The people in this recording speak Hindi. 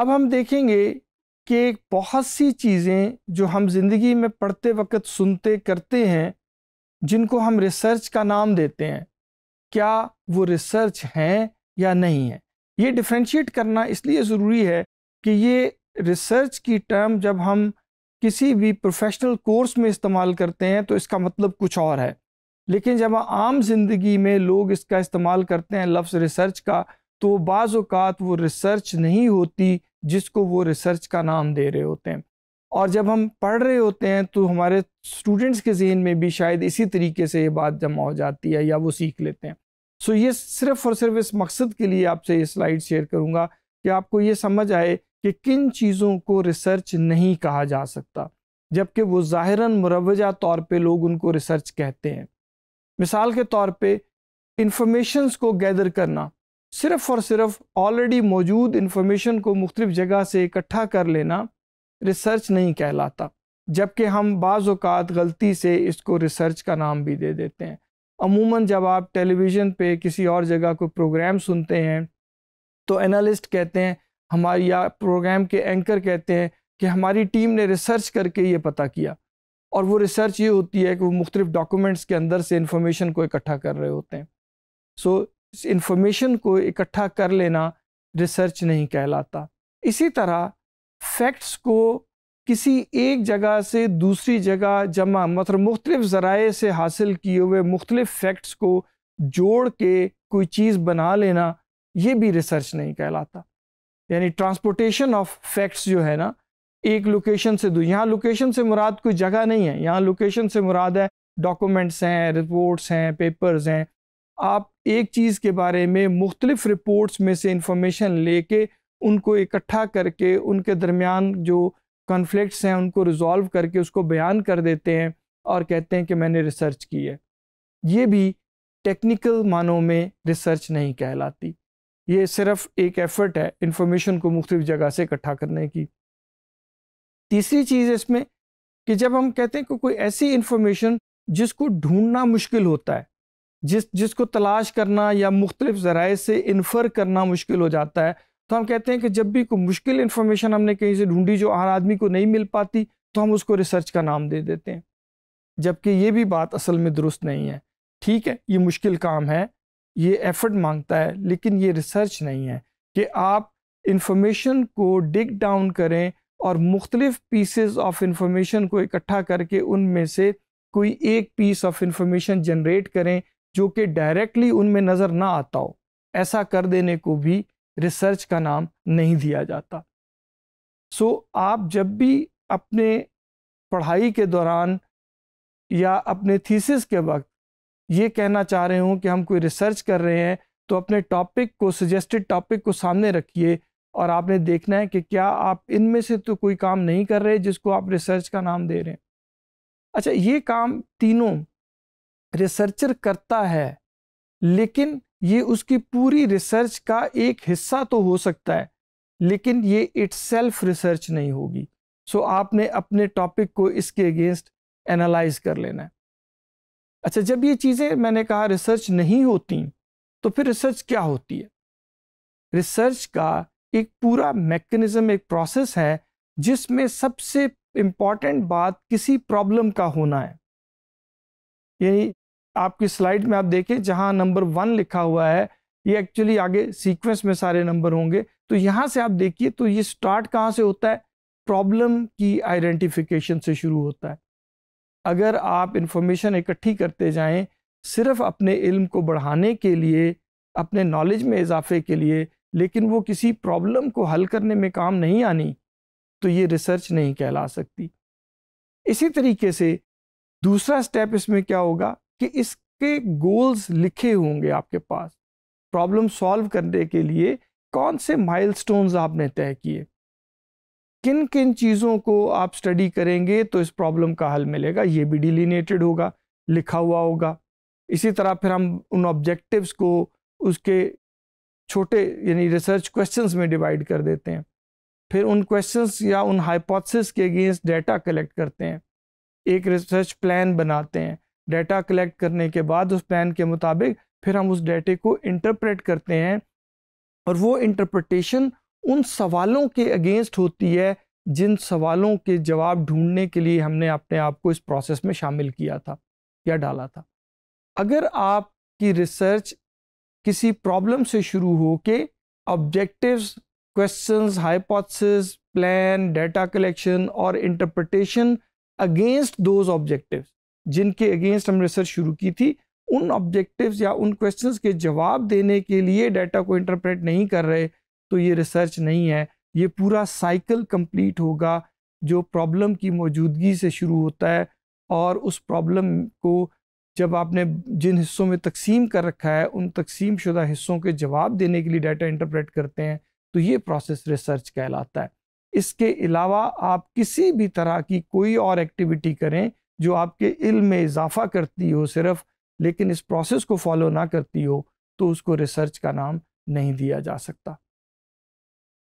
अब हम देखेंगे कि बहुत सी चीज़ें जो हम ज़िंदगी में पढ़ते वक्त सुनते करते हैं जिनको हम रिसर्च का नाम देते हैं क्या वो रिसर्च हैं या नहीं है ये डिफ्रेंशिएट करना इसलिए ज़रूरी है कि ये रिसर्च की टर्म जब हम किसी भी प्रोफेशनल कोर्स में इस्तेमाल करते हैं तो इसका मतलब कुछ और है लेकिन जब आम जिंदगी में लोग इसका इस्तेमाल करते हैं लफ्ज़ रिसर्च का तो बाज़ात वो रिसर्च नहीं होती जिसको वो रिसर्च का नाम दे रहे होते हैं और जब हम पढ़ रहे होते हैं तो हमारे स्टूडेंट्स के जहन में भी शायद इसी तरीके से ये बात जमा हो जाती है या वो सीख लेते हैं सो ये सिर्फ़ और सिर्फ इस मकसद के लिए आपसे ये स्लाइड शेयर करूँगा कि आपको ये समझ आए कि किन चीज़ों को रिसर्च नहीं कहा जा सकता जबकि वो ज़ाहरा मुरवजा तौर पर लोग उनको रिसर्च कहते हैं मिसाल के तौर पर इंफॉर्मेशंस को गैदर करना सिर्फ और सिर्फ ऑलरेडी मौजूद इन्फॉर्मेशन को मुख्तलिफ़ जगह से इकट्ठा कर लेना रिसर्च नहीं कहलाता जबकि हम बाज़ात गलती से इसको रिसर्च का नाम भी दे देते हैं अमूमन जब आप टेलीविज़न पे किसी और जगह को प्रोग्राम सुनते हैं तो एनालिस्ट कहते हैं हमारी या प्रोग्राम के एंकर कहते हैं कि हमारी टीम ने रिसर्च करके ये पता किया और वो रिसर्च ये होती है कि वो मुख्तलिफ डॉक्यूमेंट्स के अंदर से इंफॉर्मेशन को इकट्ठा कर रहे होते हैं सो so, इंफॉर्मेशन को इकट्ठा कर लेना रिसर्च नहीं कहलाता इसी तरह फैक्ट्स को किसी एक जगह से दूसरी जगह जमा मतलब मुख्तलिफ ज़राए से हासिल किए हुए मुख्तलिफ फैक्ट्स को जोड़ के कोई चीज़ बना लेना ये भी रिसर्च नहीं कहलाता यानी ट्रांसपोर्टेशन ऑफ फैक्ट्स जो है ना एक लोकेशन से दो यहाँ लोकेशन से मुराद कोई जगह नहीं है यहाँ लोकेशन से मुराद है डॉक्यूमेंट्स हैं रिपोर्ट्स हैं पेपर्स हैं आप एक चीज़ के बारे में मुख्तलिफ़ रिपोर्ट्स में से इंफॉर्मेशन लेके उनको इकट्ठा करके उनके दरमियान जो कन्फ्लिक्ट्स हैं उनको रिजॉल्व करके उसको बयान कर देते हैं और कहते हैं कि मैंने रिसर्च की है ये भी टेक्निकल मानों में रिसर्च नहीं कहलाती ये सिर्फ एक एफ़र्ट है इन्फॉर्मेशन को मुख्तलिफ़ जगह से इकट्ठा करने की तीसरी चीज़ इसमें कि जब हम कहते हैं कि कोई ऐसी इन्फॉर्मेशन जिसको ढूंढना मुश्किल होता है जिस जिसको तलाश करना या मुख्तलिफ ज़राए से इन्फर करना मुश्किल हो जाता है तो हम कहते हैं कि जब भी कोई मुश्किल इन्फॉर्मेशन हमने कहीं से ढूंढी जो हर आदमी को नहीं मिल पाती तो हम उसको रिसर्च का नाम दे देते हैं जबकि ये भी बात असल में दुरुस्त नहीं है ठीक है ये मुश्किल काम है ये एफर्ट मांगता है लेकिन ये रिसर्च नहीं है कि आप इंफॉर्मेशन को डिग डाउन करें और मुख्तलिफ पीसेस ऑफ इंफॉर्मेशन को इकट्ठा करके उनमें से कोई एक पीस ऑफ इंफॉर्मेशन जनरेट करें जो कि डायरेक्टली उनमें नज़र ना आता हो ऐसा कर देने को भी रिसर्च का नाम नहीं दिया जाता सो so, आप जब भी अपने पढ़ाई के दौरान या अपने थीसिस के वक्त ये कहना चाह रहे हों कि हम कोई रिसर्च कर रहे हैं तो अपने टॉपिक को सजेस्टेड टॉपिक को सामने रखिए और आपने देखना है कि क्या आप इनमें से तो कोई काम नहीं कर रहे जिसको आप रिसर्च का नाम दे रहे हैं अच्छा ये काम तीनों रिसर्चर करता है लेकिन ये उसकी पूरी रिसर्च का एक हिस्सा तो हो सकता है लेकिन ये इट्स सेल्फ रिसर्च नहीं होगी सो so, आपने अपने टॉपिक को इसके अगेंस्ट एनालाइज कर लेना है अच्छा जब ये चीज़ें मैंने कहा रिसर्च नहीं होती तो फिर रिसर्च क्या होती है रिसर्च का एक पूरा मैकेनिज्म एक प्रोसेस है जिसमें सबसे इम्पॉर्टेंट बात किसी प्रॉब्लम का होना है यानी आपकी स्लाइड में आप देखें जहाँ नंबर वन लिखा हुआ है ये एक्चुअली आगे सीक्वेंस में सारे नंबर होंगे तो यहाँ से आप देखिए तो ये स्टार्ट कहाँ से होता है प्रॉब्लम की आइडेंटिफिकेशन से शुरू होता है अगर आप इन्फॉर्मेशन इकट्ठी करते जाएं सिर्फ अपने इल्म को बढ़ाने के लिए अपने नॉलेज में इजाफे के लिए लेकिन वो किसी प्रॉब्लम को हल करने में काम नहीं आनी तो ये रिसर्च नहीं कहला सकती इसी तरीके से दूसरा स्टेप इसमें क्या होगा कि इसके गोल्स लिखे होंगे आपके पास प्रॉब्लम सॉल्व करने के लिए कौन से माइलस्टोन्स आपने तय किए किन किन चीज़ों को आप स्टडी करेंगे तो इस प्रॉब्लम का हल मिलेगा ये भी डिलीनेटेड होगा लिखा हुआ होगा इसी तरह फिर हम उन ऑब्जेक्टिव्स को उसके छोटे यानी रिसर्च क्वेश्चंस में डिवाइड कर देते हैं फिर उन क्वेश्चंस या उन हाइपोथेसिस के अगेंस्ट डेटा कलेक्ट करते हैं एक रिसर्च प्लान बनाते हैं डेटा कलेक्ट करने के बाद उस प्लान के मुताबिक फिर हम उस डेटे को इंटरप्रेट करते हैं और वो इंटरप्रटेशन उन सवालों के अगेंस्ट होती है जिन सवालों के जवाब ढूंढने के लिए हमने अपने आप को इस प्रोसेस में शामिल किया था या डाला था अगर आपकी रिसर्च किसी प्रॉब्लम से शुरू हो के objectives questions hypothesis plan data collection और इंटरप्रटेशन अगेंस्ट दोज ऑब्जेक्टिव्स जिनके अगेंस्ट हम रिसर्च शुरू की थी उन ऑब्जेक्टिव्स या उन क्वेश्चंस के जवाब देने के लिए डाटा को इंटरप्रेट नहीं कर रहे तो ये रिसर्च नहीं है ये पूरा साइकिल कंप्लीट होगा जो प्रॉब्लम की मौजूदगी से शुरू होता है और उस प्रॉब्लम को जब आपने जिन हिस्सों में तकसीम कर रखा है उन तकसीम शुदा हिस्सों के जवाब देने के लिए डाटा इंटरप्रेट करते हैं तो ये प्रोसेस रिसर्च कहलाता है इसके अलावा आप किसी भी तरह की कोई और एक्टिविटी करें जो आपके इल्म में इजाफा करती हो सिर्फ लेकिन इस प्रोसेस को फॉलो ना करती हो तो उसको रिसर्च का नाम नहीं दिया जा सकता